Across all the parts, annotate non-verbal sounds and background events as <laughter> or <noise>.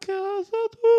casa do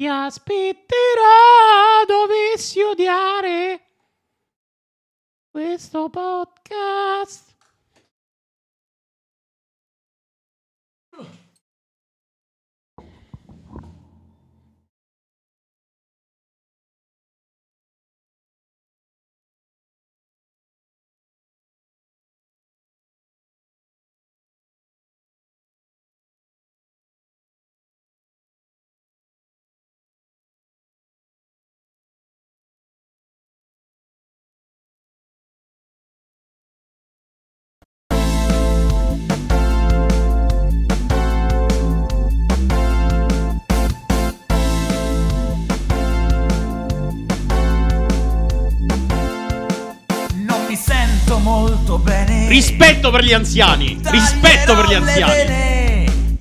Ti aspetterò dovessi odiare questo podcast. bene. Rispetto per gli anziani. Rispetto per gli anziani. Vene.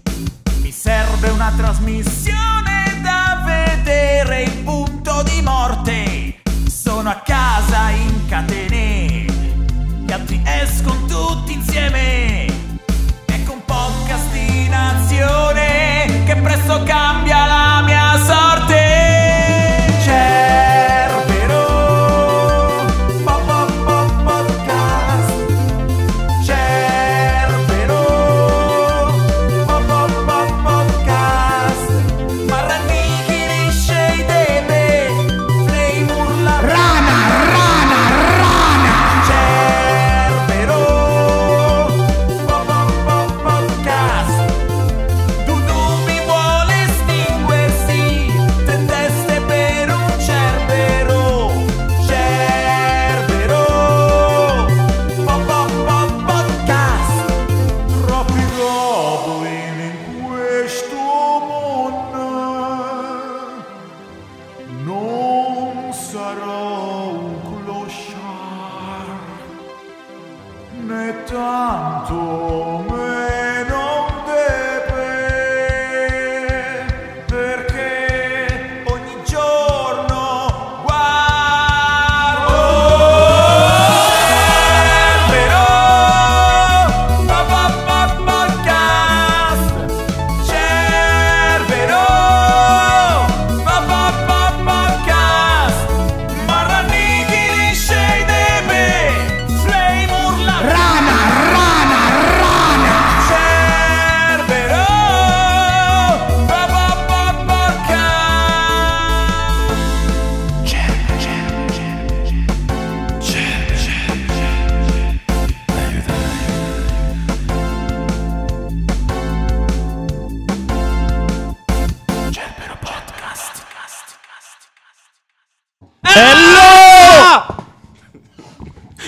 Mi serve una trasmissione da vedere il punto di morte. Sono a casa in catene. Gli altri escono tutti insieme. Ecco un podcast di nazione che presto cambia la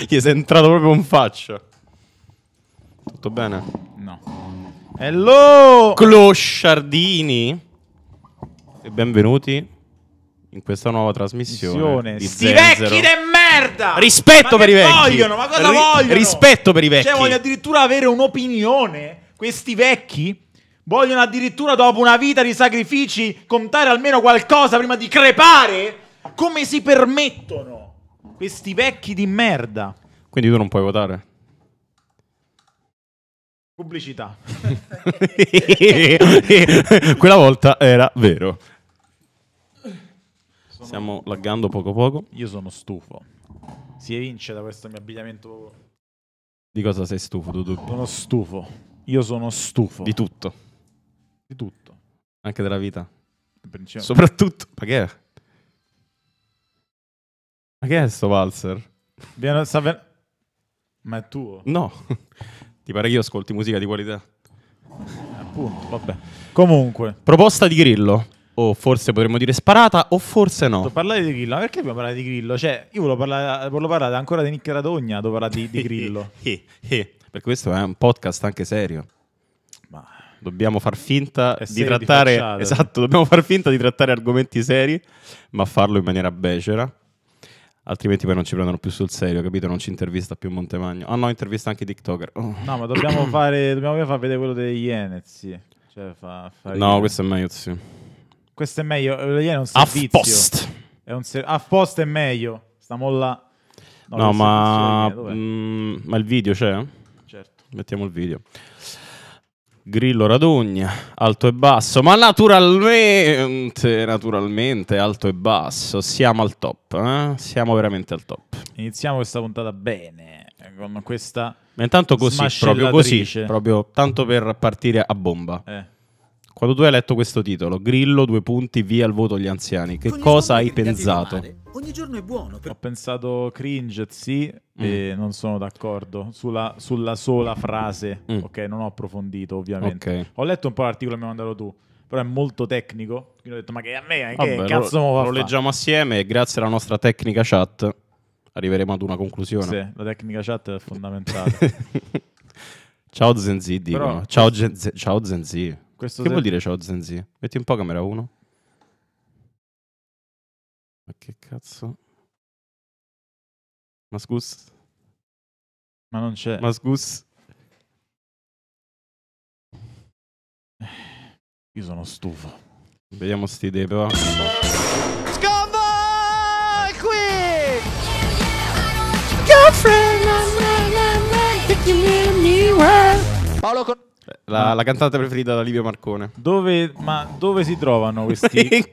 Ti sei entrato proprio in faccia. Tutto bene? No. Hello! Closciardini! E benvenuti in questa nuova trasmissione. Sti vecchi de merda! Rispetto ma per i vecchi! Vogliono, ma cosa Ri- vogliono? Rispetto per i cioè, vecchi! Cioè, vogliono addirittura avere un'opinione? Questi vecchi? Vogliono addirittura, dopo una vita di sacrifici, contare almeno qualcosa prima di crepare? Come si permettono? Questi vecchi di merda. Quindi tu non puoi votare. Pubblicità. <laughs> Quella volta era vero. Sono... Stiamo laggando poco poco. Io sono stufo. Si evince da questo mio abbigliamento. Di cosa sei stufo? Dudu? Sono stufo. Io sono stufo. Di tutto. Di tutto. Anche della vita. Soprattutto. Ma che è? Ma che è sto valzer? Viene, sta, ven- ma è tuo? No. <laughs> Ti pare che io ascolti musica di qualità? Appunto, vabbè. Comunque. Proposta di Grillo. O forse potremmo dire sparata, o forse no. Parlare di Grillo, ma perché dobbiamo parlare di Grillo? Cioè, io volevo parlare, volevo parlare ancora di Nicchia Radogna, dove parlare di, di <laughs> Grillo. eh, eh, eh. perché questo è un podcast anche serio. Ma dobbiamo far finta di trattare di <laughs> esatto, dobbiamo far finta di trattare argomenti seri, ma farlo in maniera becera altrimenti poi non ci prendono più sul serio, capito? Non ci intervista più Montemagno. Ah no, intervista anche TikToker. Oh. No, ma dobbiamo <clears throat> fare, dobbiamo far vedere quello degli Yenez, cioè, fa, fa no, io. questo è meglio, sì. Questo è meglio, eh, è un servizio. Post. È un ser- post è meglio, sta molla... No, no ma... Mh, mm, ma il video c'è? Certo. Mettiamo il video. Grillo Radogna, alto e basso, ma naturalmente, naturalmente, alto e basso, siamo al top, eh? siamo veramente al top. Iniziamo questa puntata bene, con questa... Ma intanto così, proprio così, proprio tanto per partire a bomba. Eh. Quando tu hai letto questo titolo, Grillo, due punti, via il voto agli anziani, che Con cosa hai pensato? Male, ogni giorno è buono. Per... Ho pensato cringe, sì, mm. e non sono d'accordo sulla, sulla, sola frase, mm. ok? Non ho approfondito, ovviamente. Okay. Ho letto un po' l'articolo che mi hai mandato tu però è molto tecnico. Quindi ho detto, ma che a me, Vabbè, cazzo lo, lo, leggiamo assieme e grazie alla nostra tecnica chat arriveremo ad una conclusione. Sì, la tecnica chat è fondamentale. <laughs> ciao Zenzi, dicono. Però... Ciao, Gen- ciao Zenzi. Questo che vuol dire c'ho Zenzi? Metti un po' camera 1. Ma che cazzo? Mascus? Ma non c'è. Mascus? Io sono stufo. Vediamo sti idee però. Scamba! qui! Girlfriend! Paolo con... La, la, cantante preferita da Livio Marcone. Dove, ma dove si trovano questi... <laughs>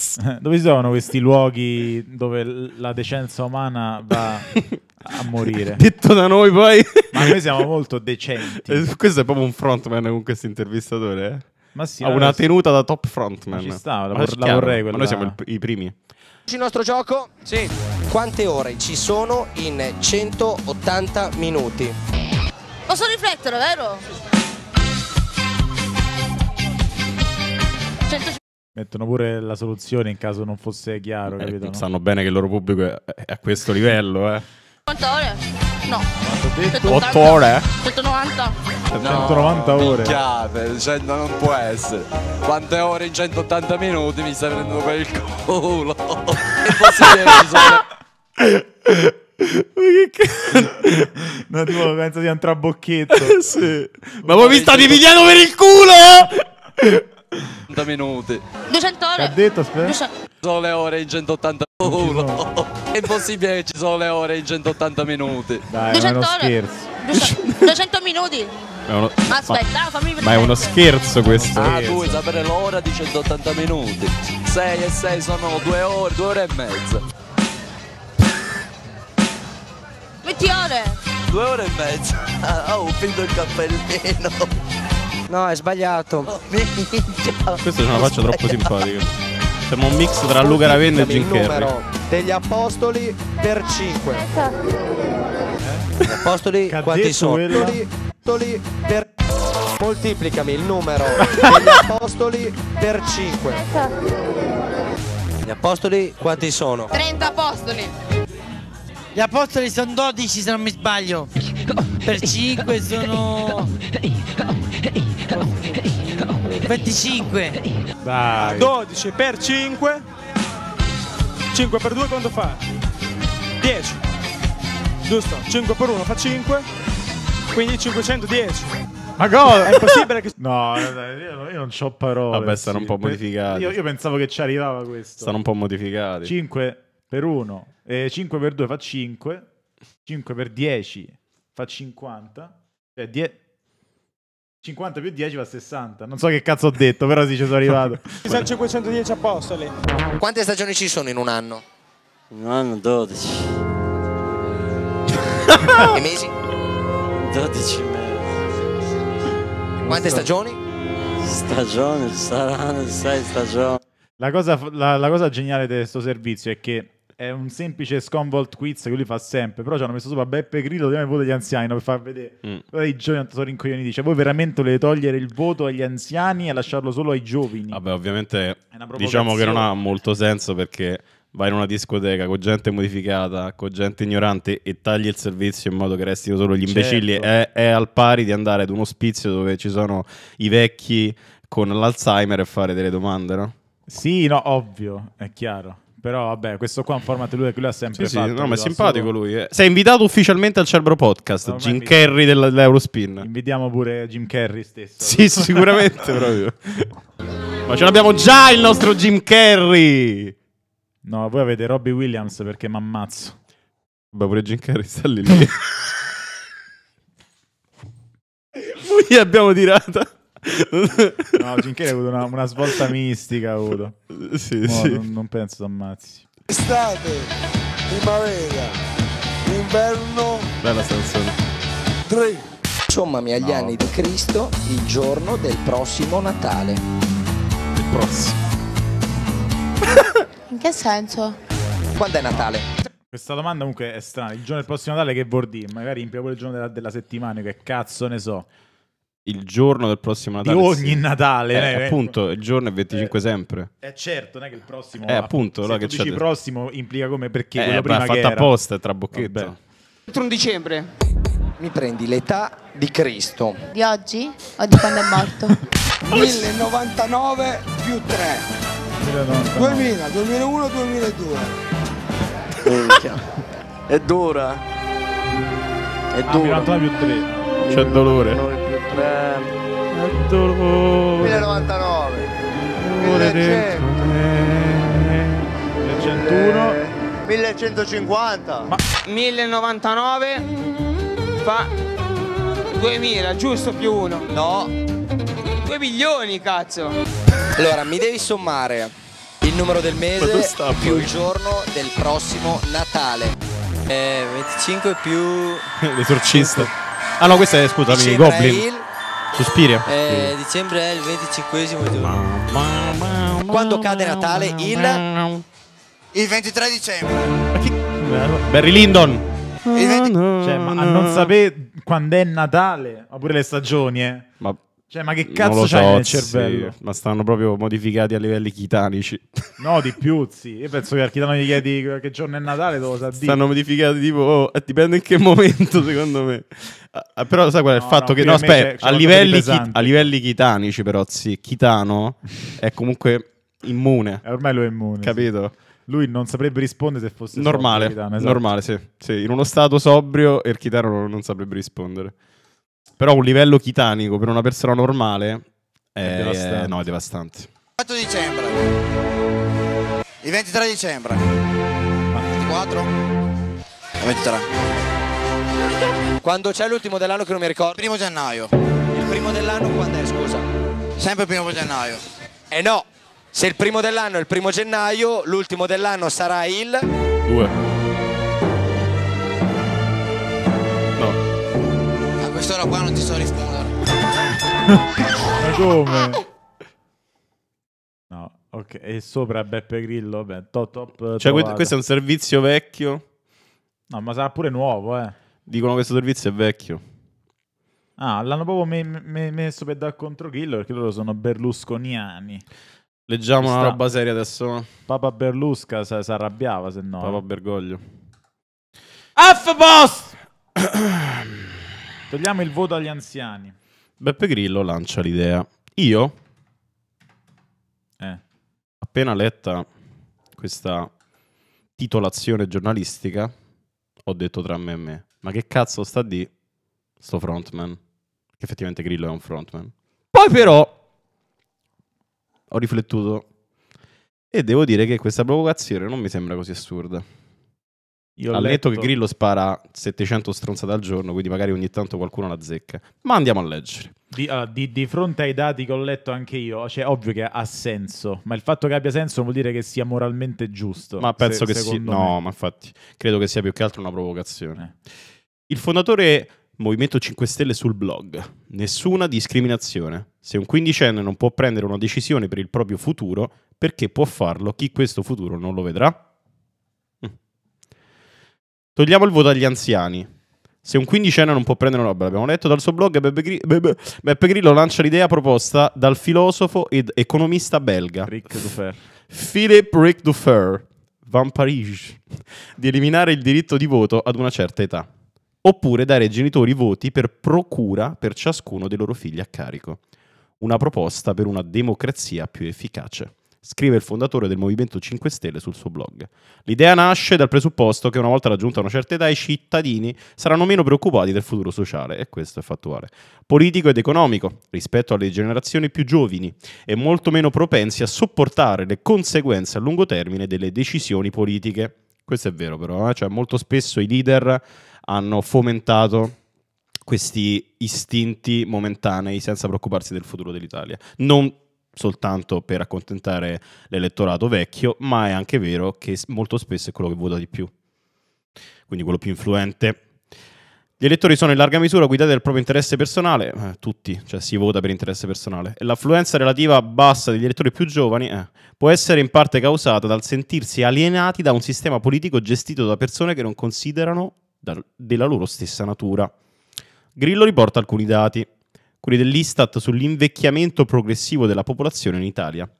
<laughs> dove si trovano questi luoghi dove la decenza umana va a <laughs> morire? Detto da noi poi... ma noi siamo molto decenti. Eh, questo è proprio un frontman con questo intervistatore, eh? Ma sì, ha una adesso... tenuta da top frontman. Ci sta, la, vor- la vorrei quella... Ma noi siamo il, i primi. Il nostro gioco? Sì. Quante ore ci sono in 180 minuti? Posso riflettere, vero? Sì. Mettono pure la soluzione in caso non fosse chiaro, eh, capito? Sanno no? bene che il loro pubblico è a questo livello, eh. Quante ore? No. 8 ore? 190. Eh? 190 no, ore. Minchiate, cioè, non può essere. Quante ore in 180 minuti mi stai prendendo per il culo. È possibile che cazzo? No, tipo, penso sia un trabocchetto. <laughs> sì. Ma voi mi state pigliando per il culo! Eh? 80 minuti. 200 ore. ha detto, aspetta? sono le ore in 180 minuti. È impossibile che ci sono le ore in 180 minuti. Dai, 200 ore. scherzo. 200, 200 <laughs> minuti. Uno... Aspetta, ma... fammi vedere. Ma è uno scherzo questo. Ah, tu vuoi sapere l'ora di 180 minuti. 6 e 6 sono 2 ore, 2 ore e mezza. 20 ore. 2 ore e mezza. Oh, <laughs> ho finito il cappellino. No, è sbagliato. Questa è una faccia troppo simpatica. Siamo un mix tra Luca Ravenna e Jim Carrey. Degli apostoli per 5. Eh? Gli apostoli quanti sono? quella. Apostoli per Moltiplicami il numero <laughs> degli apostoli per 5. Gli apostoli quanti sono? 30 apostoli. Gli apostoli sono 12 se non mi sbaglio. Per 5 sono... 25 Dai. 12 per 5 5 per 2 quanto fa? 10 giusto 5 per 1 fa 5 quindi 510 ma cosa? È possibile che... <laughs> No, io non ho parole. Vabbè, sono un po' modificati. Io, io pensavo che ci arrivava questo. Sono un po' modificati. 5 per 1, eh, 5 per 2 fa 5, 5 per 10 fa 50, cioè 10... 50 più 10 va a 60. Non so che cazzo ho detto, però sì, ci sono arrivato. <laughs> Ci sono 510 apostoli. Quante stagioni ci sono in un anno? In un anno 12. e <laughs> mesi? 12 e mezzo. Quante stagioni? Stagioni, saranno 6 stagioni. La cosa, la, la cosa geniale di questo servizio è che è un semplice sconvolt quiz che lui fa sempre, però ci hanno messo sopra Beppe Grillo, diamo il voto agli anziani, no? per far vedere. Mm. Guarda i giovani sono rincoglioni, dice, voi veramente volete togliere il voto agli anziani e lasciarlo solo ai giovani? Vabbè, ovviamente diciamo che non ha molto senso perché vai in una discoteca con gente modificata, con gente ignorante e tagli il servizio in modo che restino solo gli imbecilli, certo. è, è, al pari di andare ad un ospizio dove ci sono i vecchi con l'Alzheimer e fare delle domande, no? Sì, no, ovvio, è chiaro. Però vabbè, questo qua è un format lui che lui ha sempre sì, fatto. Sì, no, ma è simpatico lui. Eh. Sei invitato ufficialmente al Cerbro Podcast, no, Jim invito... Carrey dell'Eurospin. Invitiamo pure Jim Carrey stesso. Sì, sicuramente proprio. ma ce l'abbiamo già il nostro Jim Carrey! No, voi avete Robbie Williams perché mi ammazzo. Beh, pure Jim Carrey sta lì lì. Noi <laughs> abbiamo tirata. No, Jim ha avuto una, una, svolta mistica. Ha avuto. Sì, sì. Non, non penso si ammazzi. Estate, primavera, inverno. Bella canzone. Tre. Insomma, mia, agli no. anni di Cristo, il giorno del prossimo Natale. Il prossimo. In che senso? Quando è Natale? Questa domanda comunque è strana. Il giorno del prossimo Natale che vuol dire? Magari riempia pure il giorno della, della settimana, che cazzo ne so il giorno del prossimo Natale. Di ogni Natale, eh, eh, eh, appunto, il giorno è 25 eh, sempre. Eh certo, non è che il prossimo Eh appunto, se che dici il prossimo implica come perché eh, quello prima fatta apposta tra Entro un dicembre. Mi prendi l'età di Cristo. Di oggi o di quando è morto? 1099 <laughs> più 3. 2000, 2001, 2002. è dura. È dura. Ah, più 3. C'è dolore me il dolore 1099 1100 1101 1150 Ma... 1099 fa 2000 giusto più uno no 2 milioni cazzo allora mi devi sommare il numero del mese sta, più il giorno del prossimo Natale eh, 25 più <laughs> l'esorcista Ah no, questa è, scusami, dicembre Goblin. il... Suspiria. Eh, Dicembre è il 25 giorno. Quando cade Natale il... Il 23 dicembre. Barry Lyndon. Il 20... Cioè, ma non sapere quando è Natale, oppure le stagioni, eh. Ma cioè, ma che cazzo c'hai so, nel cervello? Sì, ma stanno proprio modificati a livelli chitanici. No, di più, sì. Io penso che al chitano gli chiedi che giorno è Natale, lo sa dire. Stanno modificati tipo, oh, eh, dipende in che momento, secondo me. Ah, ah però sai qual è il fatto no, che... No, aspetta, a livelli, chi, a livelli chitanici però, sì, chitano <laughs> è comunque immune. E eh, ormai lo è immune. Capito? Sì. Lui non saprebbe rispondere se fosse normale, sobrio, chitano, esatto. normale, sì. sì. In uno stato sobrio, il chitano non saprebbe rispondere. Però un livello chitanico per una persona normale è, è devastante. no, è devastante. 8 dicembre. Il 23 dicembre. 24. 23. Quando c'è l'ultimo dell'anno che non mi ricordo? Primo gennaio. Il primo dell'anno quando è, scusa? Sempre il primo gennaio. Eh no, se il primo dell'anno è il primo gennaio, l'ultimo dell'anno sarà il... 2. allora qua non ti so rispondere. <laughs> Ma come? <laughs> No, ok, e sopra Beppe Grillo, beh, top, top Cioè, que- questo è un servizio vecchio? No, ma sarà pure nuovo, eh. Dicono che questo servizio è vecchio. Ah, l'hanno proprio me- me- messo per dar contro Grillo perché loro sono berlusconiani. Leggiamo Ci una roba seria adesso. Papa Berlusca si arrabbiava se no. Papa Bergoglio. F-Boss! <clears throat> Togliamo il voto agli anziani. Beppe Grillo lancia l'idea. Io, eh. appena letta questa titolazione giornalistica, ho detto tra me e me, ma che cazzo sta di sto frontman? Che effettivamente Grillo è un frontman. Poi però ho riflettuto e devo dire che questa provocazione non mi sembra così assurda. Io ho letto... che Grillo spara 700 stronzate al giorno, quindi magari ogni tanto qualcuno la zecca. Ma andiamo a leggere. Di, uh, di, di, fronte ai dati che ho letto anche io, cioè ovvio che ha senso, ma il fatto che abbia senso vuol dire che sia moralmente giusto. Ma penso se, che sia... No, ma infatti, credo che sia più che altro una provocazione. Eh. Il fondatore Movimento 5 Stelle sul blog. Nessuna discriminazione. Se un quindicenne non può prendere una decisione per il proprio futuro, perché può farlo chi questo futuro non lo vedrà? Togliamo il voto agli anziani. Se un quindicenne non può prendere una roba, l'abbiamo letto dal suo blog, Beppe, Gri- Beppe, Beppe Grillo lancia l'idea proposta dal filosofo ed economista belga Rick Dufer. Philippe Rick Dufer, Van Parige, di eliminare il diritto di voto ad una certa età. Oppure dare ai genitori voti per procura per ciascuno dei loro figli a carico. Una proposta per una democrazia più efficace scrive il fondatore del Movimento 5 Stelle sul suo blog. L'idea nasce dal presupposto che una volta raggiunta una certa età i cittadini saranno meno preoccupati del futuro sociale, e questo è fattuale, politico ed economico rispetto alle generazioni più giovani e molto meno propensi a sopportare le conseguenze a lungo termine delle decisioni politiche. Questo è vero però, eh? cioè, molto spesso i leader hanno fomentato questi istinti momentanei senza preoccuparsi del futuro dell'Italia. Non soltanto per accontentare l'elettorato vecchio, ma è anche vero che molto spesso è quello che vota di più, quindi quello più influente. Gli elettori sono in larga misura guidati dal proprio interesse personale, eh, tutti, cioè si vota per interesse personale, e l'affluenza relativa bassa degli elettori più giovani eh, può essere in parte causata dal sentirsi alienati da un sistema politico gestito da persone che non considerano da, della loro stessa natura. Grillo riporta alcuni dati quelli dell'Istat sull'invecchiamento progressivo della popolazione in Italia,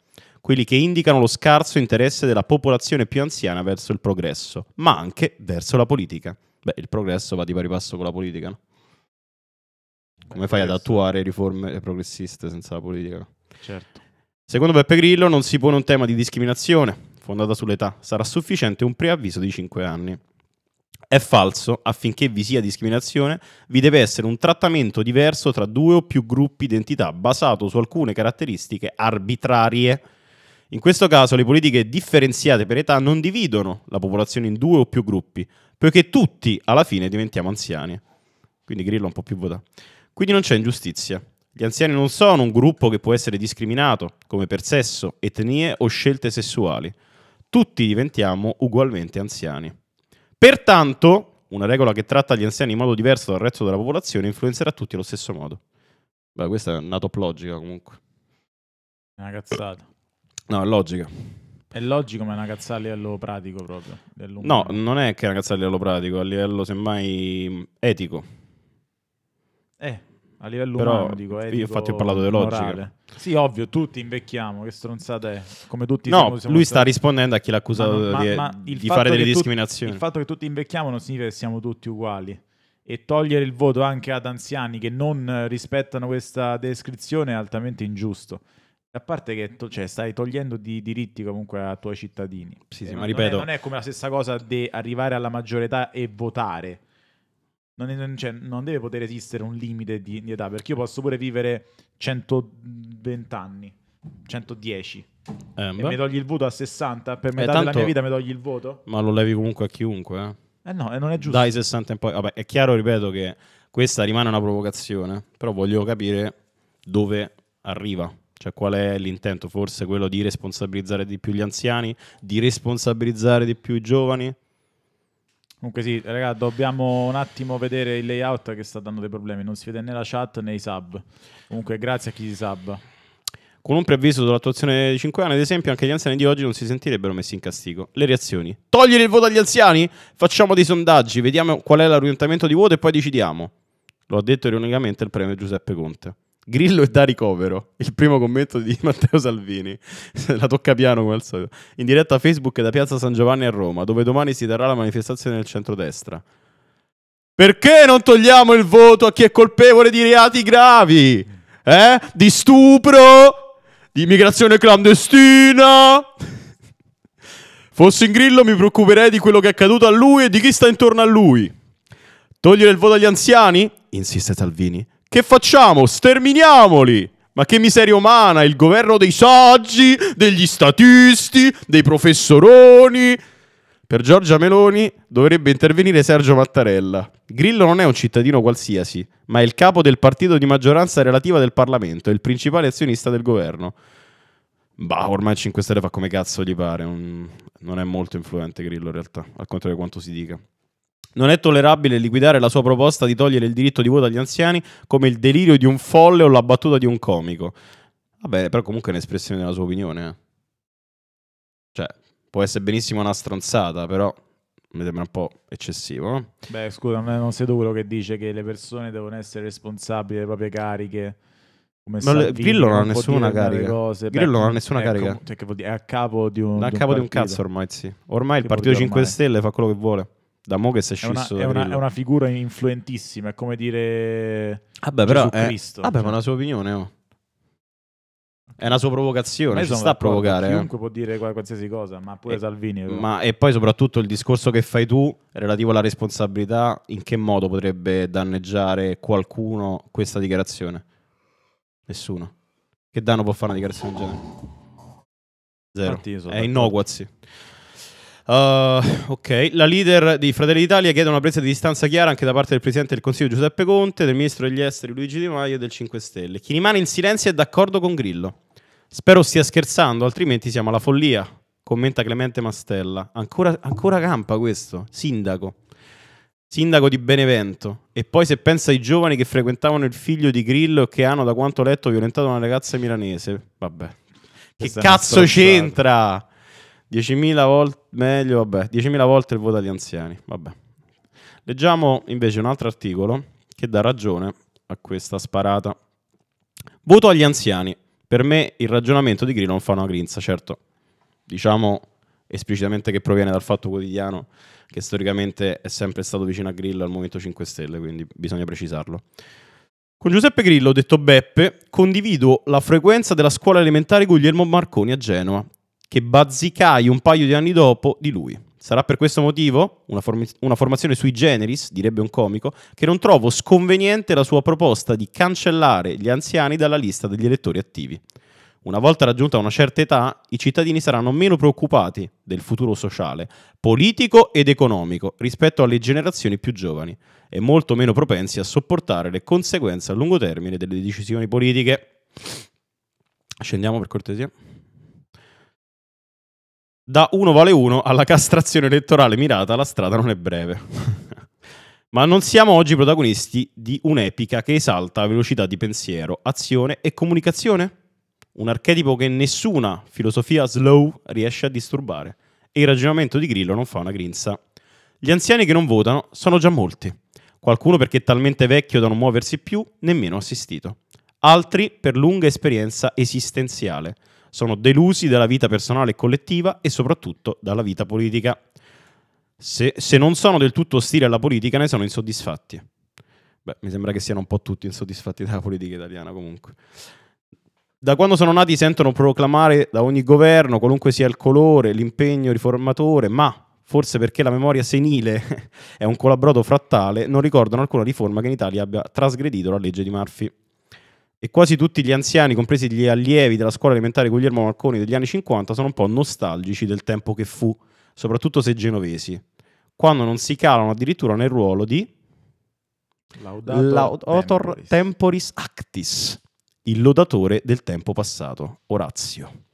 quelli che indicano lo scarso interesse della popolazione più anziana verso il progresso, ma anche verso la politica. Beh, il progresso va di pari passo con la politica, no? Come fai ad attuare riforme progressiste senza la politica? Certo. Secondo Beppe Grillo non si pone un tema di discriminazione fondata sull'età, sarà sufficiente un preavviso di 5 anni è falso, affinché vi sia discriminazione, vi deve essere un trattamento diverso tra due o più gruppi di basato su alcune caratteristiche arbitrarie. In questo caso le politiche differenziate per età non dividono la popolazione in due o più gruppi, poiché tutti alla fine diventiamo anziani. Quindi Grillo un po' più votato. Quindi non c'è ingiustizia. Gli anziani non sono un gruppo che può essere discriminato, come per sesso, etnie o scelte sessuali. Tutti diventiamo ugualmente anziani. Pertanto, una regola che tratta gli anziani in modo diverso dal resto della popolazione influenzerà tutti allo stesso modo. Beh, questa è una top logica comunque. È una cazzata. No, è logica. È logico, ma è una cazzata a livello pratico proprio. No, non è che è una cazzata a livello pratico, a livello semmai etico. Eh, a livello Però umano, dico, io eh, infatti ho parlato di logica. Sì, ovvio, tutti invecchiamo, che stronzata è. Come tutti no, siamo, siamo lui sta rispondendo a chi l'ha accusato ma, di, ma di fare delle discriminazioni. Tutti, il fatto che tutti invecchiamo non significa che siamo tutti uguali. E togliere il voto anche ad anziani che non rispettano questa descrizione è altamente ingiusto. A parte che to- cioè, stai togliendo di diritti comunque ai tuoi cittadini. Sì, sì, eh, ma ripeto. Non è, non è come la stessa cosa di arrivare alla maggiore età e votare non, non, cioè, non, deve poter esistere un limite di, di, età, perché io posso pure vivere 120 anni, 110. Eh, e mi togli il voto a 60, per eh, metà eh, tanto, della mia vita mi togli il voto. Ma lo levi comunque a chiunque, eh? Eh no, non è giusto. Dai 60 in poi. Vabbè, è chiaro, ripeto, che questa rimane una provocazione, però voglio capire dove arriva. Cioè, qual è l'intento? Forse quello di responsabilizzare di più gli anziani, di responsabilizzare di più i giovani? Comunque sì, raga, dobbiamo un attimo vedere il layout che sta dando dei problemi. Non si vede né la chat né i sub. Comunque grazie a chi si sub. Con un preavviso sull'attuazione di 5 anni, ad esempio, anche gli anziani di oggi non si sentirebbero messi in castigo. Le reazioni. Togliere il voto agli anziani? Facciamo dei sondaggi, vediamo qual è l'orientamento di voto e poi decidiamo. Lo ha detto ironicamente il premio Giuseppe Conte. Grillo è da ricovero. Il primo commento di <laughs> Matteo Salvini. la tocca piano come al solito. In diretta a Facebook da Piazza San Giovanni a Roma, dove domani si darà la manifestazione del centrodestra. Perché non togliamo il voto a chi è colpevole di reati gravi? Eh? Di stupro? Di immigrazione clandestina? Fossi in grillo mi preoccuperei di quello che è accaduto a lui e di chi sta intorno a lui. Togliere il voto agli anziani? Insiste Salvini. Che facciamo? Sterminiamoli! Ma che miseria umana, il governo dei saggi, degli statisti, dei professoroni. Per Giorgia Meloni dovrebbe intervenire Sergio Mattarella. Grillo non è un cittadino qualsiasi, ma è il capo del partito di maggioranza relativa del Parlamento e il principale azionista del governo. Bah, ormai 5 Stelle fa come cazzo gli pare, non, non è molto influente Grillo in realtà, al contrario di quanto si dica. Non è tollerabile liquidare la sua proposta di togliere il diritto di voto agli anziani come il delirio di un folle o la battuta di un comico. Vabbè, però comunque è un'espressione della sua opinione. Eh. Cioè, può essere benissimo una stronzata, però mi sembra un po' eccessivo. No? Eh. Beh, scusa, non sei tu quello che dice che le persone devono essere responsabili delle proprie cariche. Come Ma Salvini, Grillo non ha nessuna carica. Cose. Grillo Beh, non ha nessuna ecco, carica. Cioè, che vuol dire? È a capo di un, da di capo partito. di un cazzo ormai, sì. Ormai che il Partito 5 Stelle fa quello che vuole da mo che si è scisso è una, è una, è una figura influentissima, è come dire ah beh, però Gesù è, eh, Cristo. Vabbè, cioè. ma è cioè. una sua opinione, oh. È una sua provocazione, ci sta a provocare. Eh. Chiunque eh. può dire qualsiasi cosa, ma pure e, eh, Salvini. Oh. Ma e poi soprattutto il discorso che fai tu relativo alla responsabilità, in che modo potrebbe danneggiare qualcuno questa dichiarazione? Nessuno. Che danno può fare una dichiarazione del genere? Zero. È innocuazzi. Uh, ok, la leader di Fratelli d'Italia chiede una presa di distanza chiara anche da parte del Presidente del Consiglio Giuseppe Conte, del Ministro degli Esteri Luigi Di Maio e del 5 Stelle. Chi rimane in silenzio è d'accordo con Grillo. Spero stia scherzando, altrimenti siamo alla follia, commenta Clemente Mastella. Ancora, ancora campa questo, sindaco. Sindaco di Benevento. E poi se pensa ai giovani che frequentavano il figlio di Grillo e che hanno, da quanto letto, violentato una ragazza milanese. Vabbè. Che cazzo c'entra? 10.000 volte meglio, vabbè, 10.000 volte il voto agli anziani, vabbè. Leggiamo invece un altro articolo che dà ragione a questa sparata. Voto agli anziani. Per me il ragionamento di Grillo non fa una grinza, certo. Diciamo esplicitamente che proviene dal Fatto Quotidiano, che storicamente è sempre stato vicino a Grillo al Movimento 5 Stelle, quindi bisogna precisarlo. Con Giuseppe Grillo, detto Beppe, condivido la frequenza della scuola elementare Guglielmo Marconi a Genova che bazzicai un paio di anni dopo di lui. Sarà per questo motivo, una, form- una, formazione sui generis, direbbe un comico, che non trovo sconveniente la sua proposta di cancellare gli anziani dalla lista degli elettori attivi. Una volta raggiunta una certa età, i cittadini saranno meno preoccupati del futuro sociale, politico ed economico rispetto alle generazioni più giovani e molto meno propensi a sopportare le conseguenze a lungo termine delle decisioni politiche. Scendiamo per cortesia. Da uno vale uno alla castrazione elettorale mirata la strada non è breve. <laughs> Ma non siamo oggi protagonisti di un'epica che esalta velocità di pensiero, azione e comunicazione? Un archetipo che nessuna filosofia slow riesce a disturbare. E il ragionamento di Grillo non fa una grinza. Gli anziani che non votano sono già molti. Qualcuno perché è talmente vecchio da non muoversi più, nemmeno assistito. Altri per lunga esperienza esistenziale sono delusi dalla vita personale e collettiva e soprattutto dalla vita politica. Se, se non sono del tutto ostili alla politica, ne sono insoddisfatti. Beh, mi sembra che siano un po' tutti insoddisfatti della politica italiana comunque. Da quando sono nati sentono proclamare da ogni governo, qualunque sia il colore, l'impegno riformatore, ma forse perché la memoria senile <laughs> è un colabrodo frattale, non ricordano alcuna riforma che in Italia abbia trasgredito la legge di Murphy e quasi tutti gli anziani, compresi gli allievi della scuola elementare Guglielmo Marconi degli anni 50, sono un po' nostalgici del tempo che fu, soprattutto se genovesi, quando non si calano addirittura nel ruolo di Laudator temporis. actis, il lodatore del tempo passato, Orazio.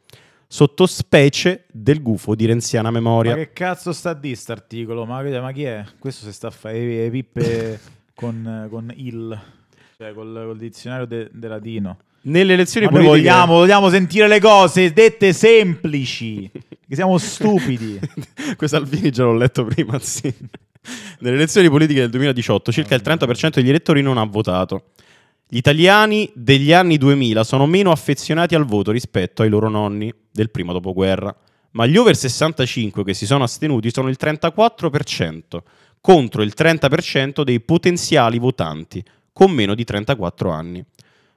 Sottospecie del gufo di renziana memoria. Ma che cazzo sta di questo articolo? Ma, ma, chi è? Questo si sta a fare eh, le eh, pippe <laughs> con, con il. Cioè, col, col dizionario de, della Dino. Nelle elezioni politiche... vogliamo, vogliamo sentire le cose dette semplici, che siamo stupidi. <laughs> Questo Alvini già l'ho letto prima, <laughs> sì. Nelle elezioni politiche del 2018 circa il 30% degli elettori non ha votato. Gli italiani degli anni 2000 sono meno affezionati al voto rispetto ai loro nonni del primo dopoguerra, ma gli over 65 che si sono astenuti sono il 34% contro il 30% dei potenziali votanti, con meno di 34 anni.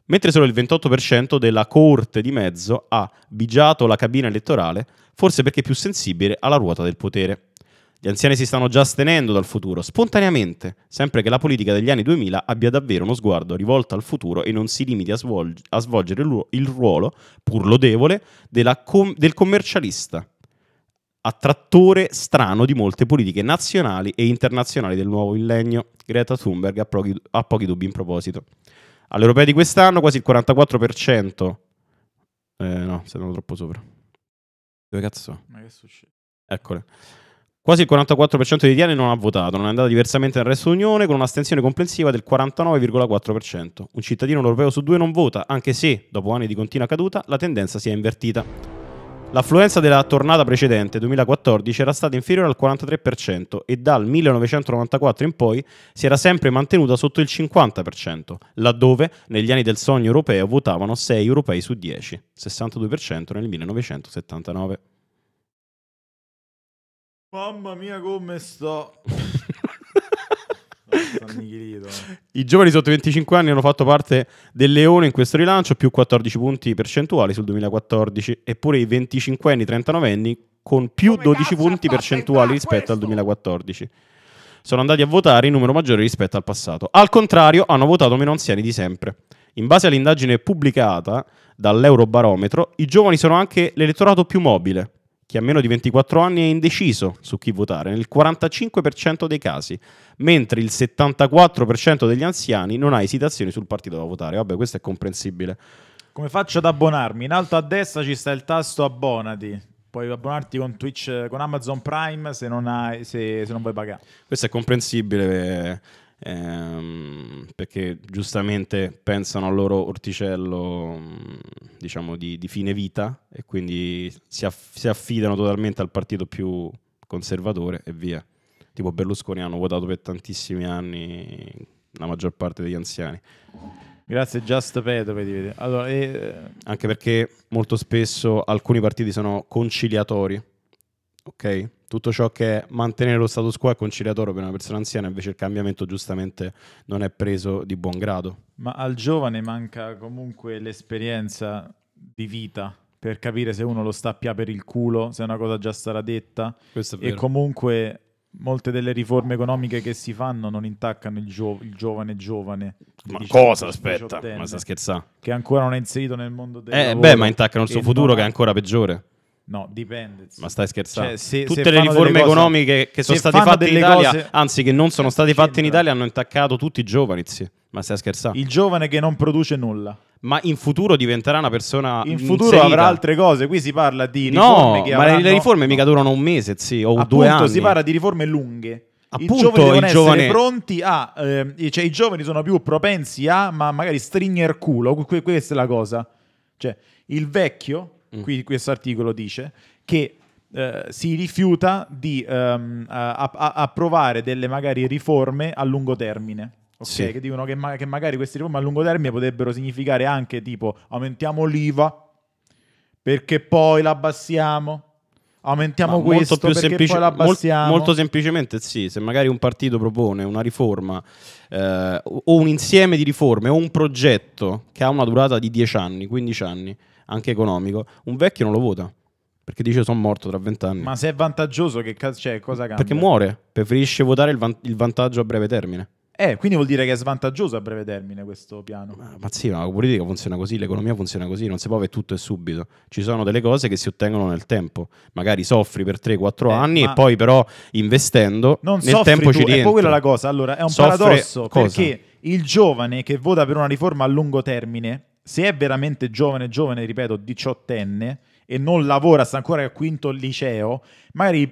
Mentre solo il 28% della coorte di mezzo ha bigiato la cabina elettorale, forse perché più sensibile alla ruota del potere. Gli anziani si stanno già astenendo dal futuro, spontaneamente, sempre che la politica degli anni 2000 abbia davvero uno sguardo rivolto al futuro e non si limiti a, svolg- a svolgere il ruolo, pur lodevole, com- del commercialista, attrattore strano di molte politiche nazionali e internazionali del nuovo millennio. Greta Thunberg ha pochi, ha pochi dubbi in proposito. All'Europea di quest'anno quasi il 44%. Eh, no, se troppo sopra. Dove cazzo Ma che succede? Eccole. Quasi il 44% degli italiani non ha votato, non è andata diversamente nel resto dell'Unione, con un'astensione complessiva del 49,4%. Un cittadino europeo su due non vota, anche se, dopo anni di continua caduta, la tendenza si è invertita. L'affluenza della tornata precedente, 2014, era stata inferiore al 43% e dal 1994 in poi si era sempre mantenuta sotto il 50%, laddove negli anni del sogno europeo votavano 6 europei su 10, 62% nel 1979. Mamma mia come sto... <laughs> Eh. I giovani sotto i 25 anni hanno fatto parte del leone in questo rilancio, più 14 punti percentuali sul 2014, eppure i 25 anni, 39 anni con più Come 12 punti percentuali rispetto questo? al 2014. Sono andati a votare in numero maggiore rispetto al passato. Al contrario, hanno votato meno anziani di sempre. In base all'indagine pubblicata dall'Eurobarometro, i giovani sono anche l'elettorato più mobile, chi ha meno di 24 anni è indeciso su chi votare nel 45% dei casi, mentre il 74% degli anziani non ha esitazioni sul partito da votare. Vabbè, questo è comprensibile. Come faccio ad abbonarmi? In alto a destra ci sta il tasto abbonati. Puoi abbonarti con Twitch, con Amazon Prime se non, hai, se, se non vuoi pagare. Questo è comprensibile ehm, perché giustamente pensano al loro orticello diciamo di, di fine vita e quindi si, aff- si affidano totalmente al partito più conservatore e via. Tipo Berlusconi hanno votato per tantissimi anni la maggior parte degli anziani. Grazie, Just Pedro. Allora, e... Eh, Anche perché molto spesso alcuni partiti sono conciliatori ok? Tutto ciò che è mantenere lo status quo è conciliatorio per una persona anziana, invece il cambiamento giustamente non è preso di buon grado. Ma al giovane manca comunque l'esperienza di vita per capire se uno lo stappia per il culo, se una cosa già sarà detta. E comunque molte delle riforme economiche che si fanno non intaccano il, gio- il giovane giovane. Ma diciamo, cosa aspetta? Ma sta scherzando? Che ancora non è inserito nel mondo del eh, lavoro. Beh, ma intaccano il suo futuro non... che è ancora peggiore. No, dipende. Ma stai scherzando? Cioè, se, Tutte se le riforme economiche che sono state fatte in Italia, cose... anzi che non sono eh, state fatte in Italia, hanno intaccato tutti i giovani. Sì. Ma stai scherzando? Il giovane che non produce nulla. Ma in futuro diventerà una persona. In futuro inserita. avrà altre cose. Qui si parla di riforme. No, che avranno... ma le riforme mica durano un mese, sì, o Appunto, due anni. si parla di riforme lunghe. Appunto, i giovani, giovane... pronti a. Eh, cioè, i giovani sono più propensi a, ma magari stringere culo. questa è la cosa. Cioè, il vecchio Mm. qui questo articolo dice che eh, si rifiuta di ehm, a- a- approvare delle magari riforme a lungo termine. Okay, sì. Che dicono che, ma- che magari queste riforme a lungo termine potrebbero significare anche tipo aumentiamo l'IVA perché poi la abbassiamo aumentiamo Ma questo molto più semplici- mol- molto semplicemente sì, se magari un partito propone una riforma eh, o un insieme di riforme o un progetto che ha una durata di 10 anni, 15 anni, anche economico, un vecchio non lo vota. Perché dice sono morto tra vent'anni. Ma se è vantaggioso, che cazzo c'è? Cioè, cosa cambia? Perché muore, preferisce votare il, van- il vantaggio a breve termine. Eh, quindi vuol dire che è svantaggioso a breve termine questo piano. Ma, ma sì, ma la politica funziona così, l'economia funziona così, non si può avere tutto e subito. Ci sono delle cose che si ottengono nel tempo. Magari soffri per 3-4 eh, anni e poi però investendo non nel tempo tu, ci rientri. È quella la cosa, allora è un soffre paradosso cosa? perché il giovane che vota per una riforma a lungo termine se è veramente giovane, giovane, ripeto, diciottenne e non lavora, sta ancora al quinto liceo, magari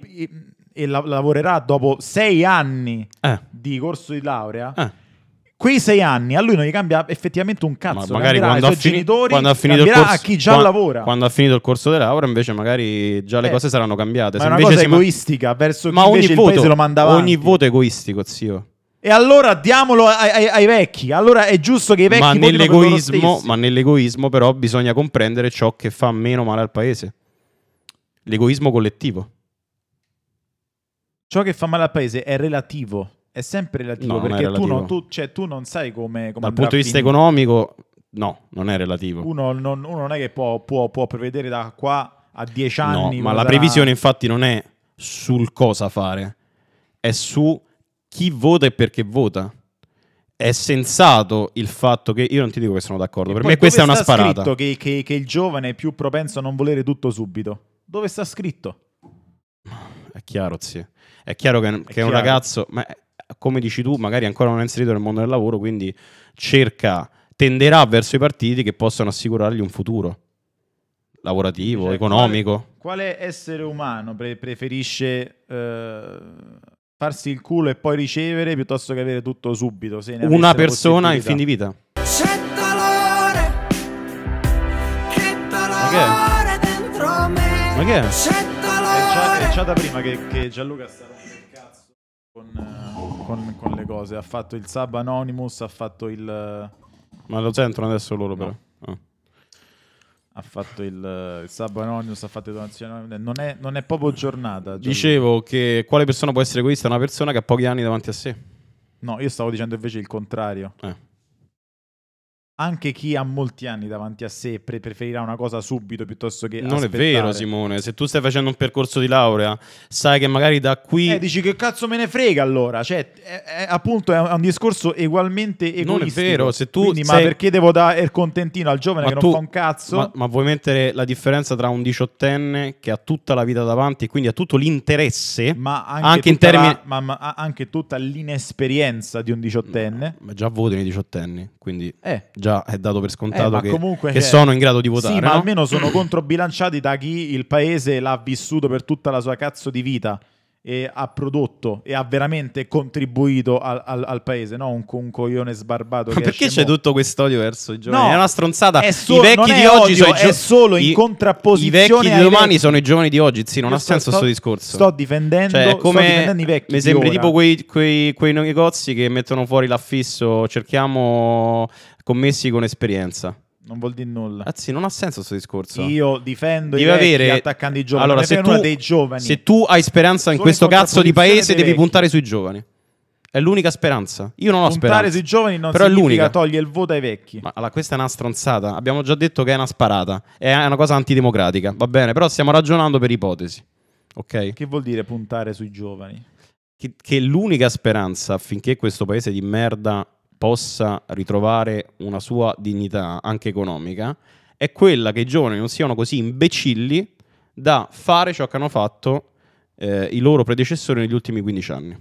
e la lavorerà dopo sei anni eh. di corso di laurea. Eh. Quei sei anni a lui non gli cambia effettivamente un cazzo. Ma magari quando ha, genitori, quando ha, finito il corso, a chi già quando, lavora. Quando ha finito il corso di laurea, invece, magari già le eh. cose saranno cambiate. Ma Se è una cosa egoistica ma... verso chi ma chi invece voto, il paese lo mandava. Ogni voto è egoistico, zio. E allora diamolo ai, ai, ai, vecchi. Allora è giusto che i vecchi ma nell'egoismo, ma nell'egoismo, però, bisogna comprendere ciò che fa meno male al paese. L'egoismo collettivo. Ciò che fa male al paese è relativo. È sempre relativo. No, perché relativo. Tu, non, tu, cioè, tu, non, sai come. come Dal punto di vista economico, no, non è relativo. Uno non, uno non è che può, può, può, prevedere da qua a dieci anni. No, ma la sarà... previsione, infatti, non è sul cosa fare, è su chi vota e perché vota. È sensato il fatto che io non ti dico che sono d'accordo. E per me questa è una sparata. Scritto che, che, che il giovane è più propenso a non volere tutto subito. Dove sta scritto? È chiaro, zio. È chiaro che, è, che chiaro. un ragazzo, ma eh, come dici tu, magari ancora non è inserito nel mondo del lavoro, quindi cerca, tenderà verso i partiti che possano assicurargli un futuro lavorativo, cioè, economico. Quale, quale, essere umano pre- preferisce eh, farsi il culo e poi ricevere piuttosto che avere tutto subito. Se ne Una persona in fin di vita. C'è dolore, che dolore Ma che dentro me. Ma che è? C'è dolore. È già, da prima che, che Gianluca sta rompendo il cazzo con, eh, con, con, le cose. Ha fatto il Sub Anonymous, ha fatto il... Eh, Ma lo sentono adesso loro no. però. Oh. Ah ha fatto il, il Sub Anonymous, ha fatto il donazione. Non è, non è proprio giornata. Giorno. Dicevo che quale persona può essere questa? Una persona che ha pochi anni davanti a sé. No, io stavo dicendo invece il contrario. Eh anche chi ha molti anni davanti a sé pre- preferirà una cosa subito piuttosto che non aspettare. è vero Simone se tu stai facendo un percorso di laurea sai che magari da qui eh, dici che cazzo me ne frega allora cioè è, è, appunto è un discorso ugualmente egoistico non è vero se tu Quindi, sei... ma perché devo dare il contentino al giovane ma che tu... non fa un cazzo ma, ma vuoi mettere la differenza tra un diciottenne che ha tutta la vita davanti e quindi ha tutto l'interesse ma anche, anche in termini la, ma, ma, anche tutta l'inesperienza di un diciottenne ma già votano i diciottenni quindi eh già è dato per scontato eh, che, comunque, che, sono in grado di votare. Sì, ma no? almeno sono controbilanciati da chi il paese l'ha vissuto per tutta la sua cazzo di vita e ha prodotto e ha veramente contribuito al, al, al paese, no? Un, un, coglione sbarbato. Ma Perché c'è mo... tutto odio verso i giovani? No, è una stronzata. È so- I vecchi di oggi odio, sono i gio- è solo in i, contrapposizione. I vecchi di domani vecchi. sono i giovani di oggi. Sì, non Io ha sto, senso questo discorso. Sto difendendo, cioè, come sto difendendo i vecchi. Mi sembra tipo quei, quei, quei negozi che mettono fuori l'affisso. Cerchiamo commessi con esperienza. Non vuol dire nulla. Anzi, non ha senso questo discorso. Io difendo devi i vecchi avere... attaccando i giovani. Allora, se tu, dei giovani. se tu hai speranza in Solo questo in cazzo di paese, devi vecchi. puntare sui giovani. È l'unica speranza. Io non ho Puntare speranza. Puntare sui giovani non Però significa togliere il voto ai vecchi. Ma allora, questa è una stronzata. Abbiamo già detto che è una sparata. È una cosa antidemocratica. Va bene, però stiamo ragionando per ipotesi. Ok? Che vuol dire puntare sui giovani? Che, che l'unica speranza affinché questo paese di merda possa ritrovare una sua dignità anche economica è quella che i giovani non siano così imbecilli da fare ciò che hanno fatto eh, i loro predecessori negli ultimi 15 anni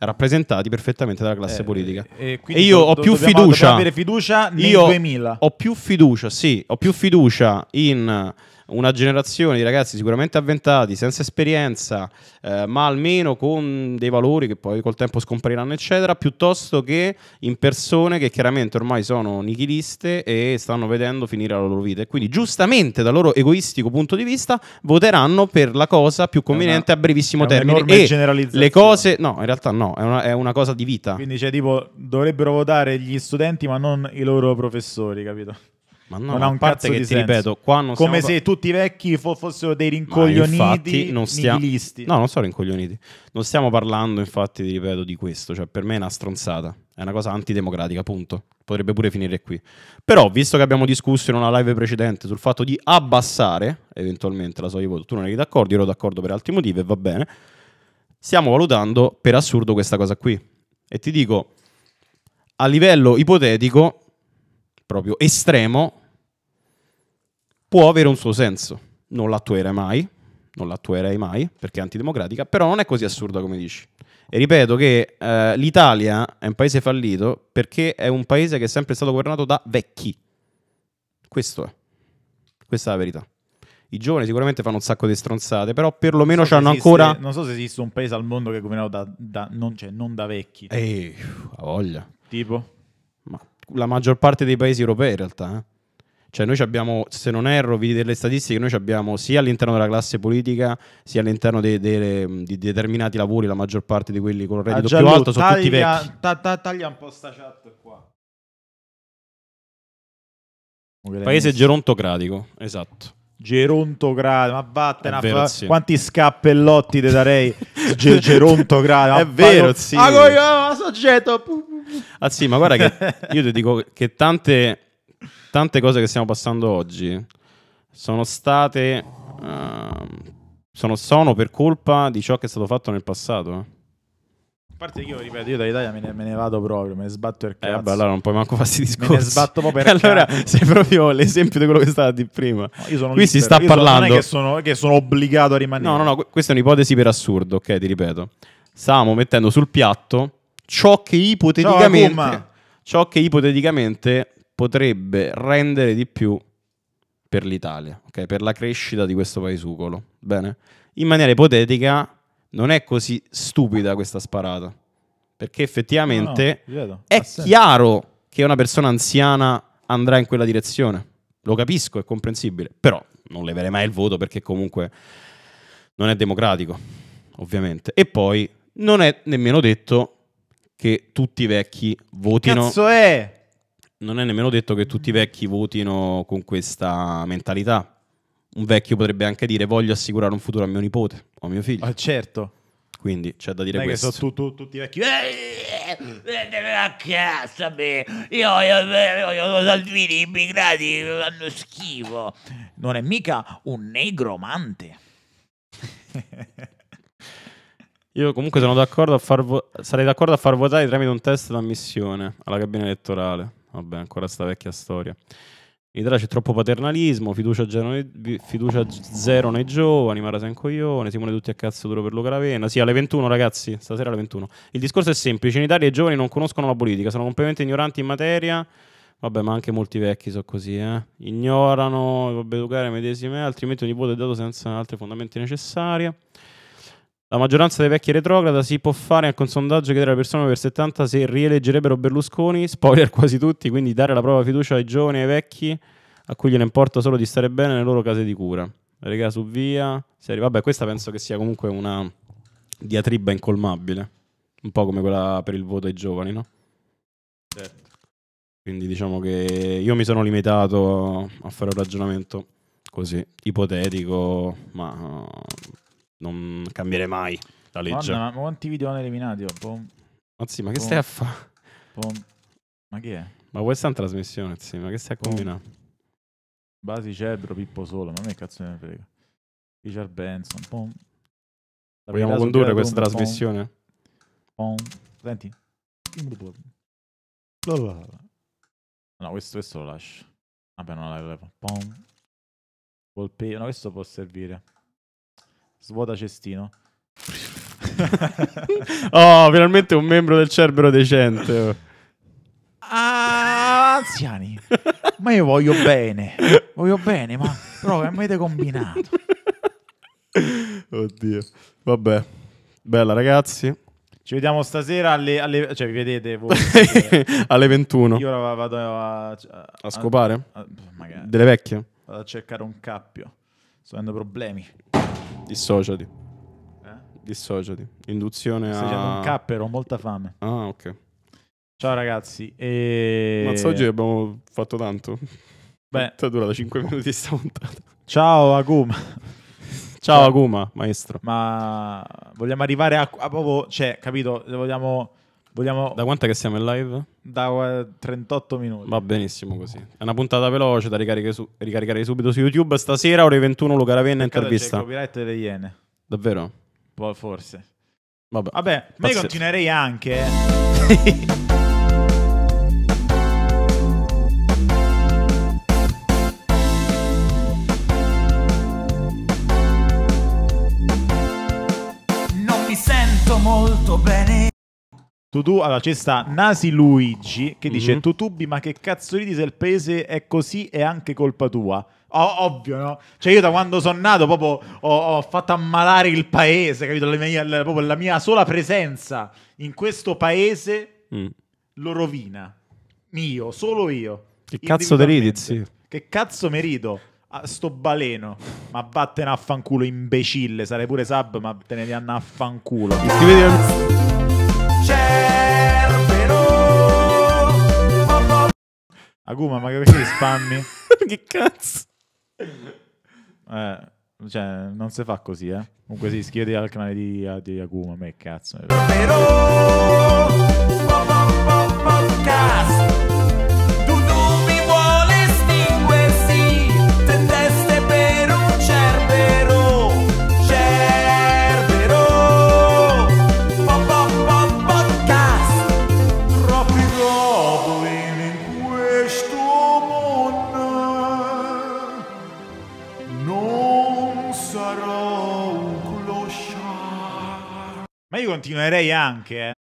rappresentati perfettamente dalla classe eh, politica. Eh, e io do, ho più fiducia. Dobbiamo fiducia io 2000. Ho più fiducia, sì, ho più fiducia in una generazione di ragazzi sicuramente avventati, senza esperienza, eh, ma almeno con dei valori che poi col tempo scompariranno, eccetera, piuttosto che in persone che chiaramente ormai sono nichiliste e stanno vedendo finire la loro vita. E quindi giustamente dal loro egoistico punto di vista voteranno per la cosa più conveniente una, a brevissimo termine. E le cose, no, in realtà no, è una, è una cosa di vita. Quindi cioè tipo dovrebbero votare gli studenti ma non i loro professori, capito? Ma no, non ha un parte che ti senso. ripeto, qua non Come se tutti i vecchi fo- fossero dei rincoglioniti infatti non No, non sono rincoglioniti. Non stiamo parlando, infatti, ti ripeto, di questo. Cioè, per me è una stronzata. È una cosa antidemocratica, punto. Potrebbe pure finire qui. Però, visto che abbiamo discusso in una live precedente sul fatto di abbassare eventualmente la soglia di voto, tu non eri d'accordo, io ero d'accordo per altri motivi e va bene. Stiamo valutando per assurdo questa cosa qui. E ti dico, a livello ipotetico, proprio estremo, può avere un suo senso. Non l'attuerei mai, non l'attuerei mai perché è antidemocratica, però non è così assurda come dici. E ripeto che eh, l'Italia è un paese fallito perché è un paese che è sempre stato governato da vecchi. Questo è. Questa è la verità. I giovani sicuramente fanno un sacco di stronzate, però perlomeno so hanno ancora... Non so se esiste un paese al mondo che è governato da... da non, cioè, non da vecchi. Ehi, a voglia. Tipo? la maggior parte dei paesi europei in realtà. Eh. Cioè noi abbiamo, se non erro, vedi delle statistiche, noi abbiamo sia all'interno della classe politica, sia all'interno di determinati lavori, la maggior parte di quelli con il reddito ah, più alto sono taglia, tutti vecchi. Ta, ta, taglia un po' sta chat qua. Paese gerontocratico, esatto. Gerontocratico, ma vattene a fa... quanti scappellotti te darei. <laughs> Ge- gerontocratico, è vero, sì. Ah, ma come soggetto, Ah sì, ma guarda che io ti dico che tante, tante cose che stiamo passando oggi sono state... Uh, sono, sono, per colpa di ciò che è stato fatto nel passato. A parte io, ripeto, io dall'Italia me ne, me ne vado proprio, me ne sbatto perché. Eh, vabbè, allora non puoi manco farsi questi discorsi. Me ne sbatto proprio <laughs> perché. allora cazzo. sei proprio l'esempio di quello che stava di prima. No, Qui libero. si sta io parlando. Sono, che, sono, che sono obbligato a rimanere. No, no, no, questa è un'ipotesi per assurdo, ok, ti ripeto. Stavamo mettendo sul piatto ciò che ipoteticamente, ciò che ipoteticamente potrebbe rendere di più per l'Italia, okay? per la crescita di questo paesucolo. Bene? In maniera ipotetica non è così stupida questa sparata, perché effettivamente no, no, è chiaro che una persona anziana andrà in quella direzione. Lo capisco, è comprensibile, però non leverei mai il voto perché comunque non è democratico, ovviamente. E poi non è nemmeno detto che tutti i vecchi votino. Cazzo è! Non è nemmeno detto che tutti i vecchi votino con questa mentalità. Un vecchio potrebbe anche dire voglio assicurare un futuro a mio nipote o a mio figlio. Ah, certo. Quindi c'è da dire non questo. Che sono tu, tu, tutti vecchi. Vendere eh, eh, a casa me. Io io, io, voglio eh, Salvini, immigrati fanno schifo. Non è mica un negromante. <laughs> Io comunque sono d'accordo a far vo- sarei d'accordo a far votare tramite un test d'ammissione alla cabina elettorale. Vabbè, ancora sta vecchia storia. In Italia c'è troppo paternalismo, fiducia, geno- fiducia zero nei giovani, Mara sei un coglione, Simone tutti a cazzo duro per lo caravena. Sì, alle 21 ragazzi, stasera alle 21. Il discorso è semplice, in Italia i giovani non conoscono la politica, sono completamente ignoranti in materia. Vabbè, ma anche molti vecchi sono così, eh. Ignorano, vabbè, educare medesime, altrimenti ogni voto è dato senza altre fondamenti necessarie. La maggioranza dei vecchi retrograda si può fare anche un sondaggio che dà la persona per 70 se rieleggerebbero Berlusconi, spoiler quasi tutti, quindi dare la propria fiducia ai giovani e ai vecchi a cui gliene importa solo di stare bene nelle loro case di cura. Rega su via, serie. vabbè questa penso che sia comunque una diatriba incolmabile, un po' come quella per il voto ai giovani, no? Certo. Quindi diciamo che io mi sono limitato a fare un ragionamento così ipotetico, ma non cambierei mai la legge. Madonna, ma quanti video hanno eliminato? Boom. Anzi, ma che boh. stai a fare? Boh. Ma chi è? Ma questa è una trasmissione, sì, ma che stai a combinare? Basi Cebro, Pippo Solo, ma a me cazzo ne frega. Richard Benson, Boom. La Vogliamo condurre questa pom, trasmissione? Boom. Senti. No, questo, questo lo lascio. Vabbè, non l'avevo. levo. Pom. No, questo può servire. Svuota cestino. <laughs> oh, finalmente un membro del cerbero decente. Oh. Ah, anziani, ma io voglio bene. Voglio bene, ma però che avete combinato? Oddio. Vabbè. Bella ragazzi. Ci vediamo stasera alle, alle cioè vi vedete voi <laughs> alle 21. Io ora vado a, a, a scopare a, magari. delle vecchie. Vado a cercare un cappio. Sto avendo problemi. Dissociati. Eh? Dissociati. Induzione Stai a... Stai un cappero, ho molta fame. Ah, ok. Ciao ragazzi. E... Mazza oggi abbiamo fatto tanto. Beh. È durata 5 minuti sta puntata. Ciao Aguma. <laughs> Ciao Aguma, maestro. Ma vogliamo arrivare a, a proprio, cioè, capito, vogliamo Vogliamo... Da quanto che siamo in live? Da 38 eh, minuti. Va benissimo così. È una puntata veloce da su... ricaricare subito su YouTube. Stasera, ore 21, Luca Ravenna, Peccato intervista. C'è copyright delle Iene. Davvero? Poi boh, forse. Vabbè, Vabbè ma io continuerei anche. Eh. <laughs> Tutu, allora c'è sta Nasi Luigi che dice mm-hmm. Tutubi ma che cazzo ridi se il paese è così è anche colpa tua oh, Ovvio no? Cioè io da quando sono nato proprio ho, ho fatto ammalare il paese capito? Mie, la, proprio la mia sola presenza in questo paese mm. lo rovina Mio, solo io Che cazzo te ridi sì. Che cazzo mi rido a ah, sto baleno. Ma vattene a fanculo, imbecille. Sarei pure sub, ma te ne andiamo a fanculo. Aguma, ma che perché spammi? <laughs> che cazzo? Eh, cioè, non si fa così, eh. Comunque sì, iscrivetevi al canale di, di Aguma, me cazzo. Eh. Però... continuerei anche. Eh.